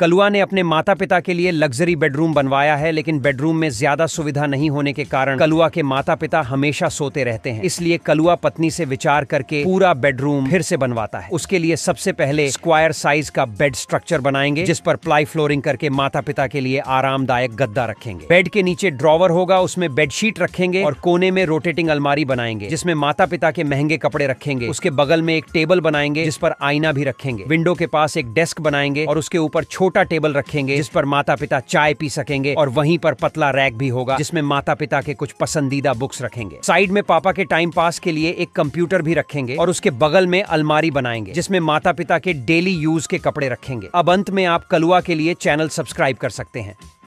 कलुआ ने अपने माता पिता के लिए लग्जरी बेडरूम बनवाया है लेकिन बेडरूम में ज्यादा सुविधा नहीं होने के कारण कलुआ के माता पिता हमेशा सोते रहते हैं इसलिए कलुआ पत्नी से विचार करके पूरा बेडरूम फिर से बनवाता है उसके लिए सबसे पहले स्क्वायर साइज का बेड स्ट्रक्चर बनाएंगे जिस पर प्लाई फ्लोरिंग करके माता पिता के लिए आरामदायक गद्दा रखेंगे बेड के नीचे ड्रॉवर होगा उसमें बेडशीट रखेंगे और कोने में रोटेटिंग अलमारी बनाएंगे जिसमें माता पिता के महंगे कपड़े रखेंगे उसके बगल में एक टेबल बनाएंगे जिस पर आईना भी रखेंगे विंडो के पास एक डेस्क बनाएंगे और उसके ऊपर छोटे छोटा टेबल रखेंगे जिस पर माता पिता चाय पी सकेंगे और वहीं पर पतला रैक भी होगा जिसमें माता पिता के कुछ पसंदीदा बुक्स रखेंगे साइड में पापा के टाइम पास के लिए एक कंप्यूटर भी रखेंगे और उसके बगल में अलमारी बनाएंगे जिसमें माता पिता के डेली यूज के कपड़े रखेंगे अब अंत में आप कलुआ के लिए चैनल सब्सक्राइब कर सकते हैं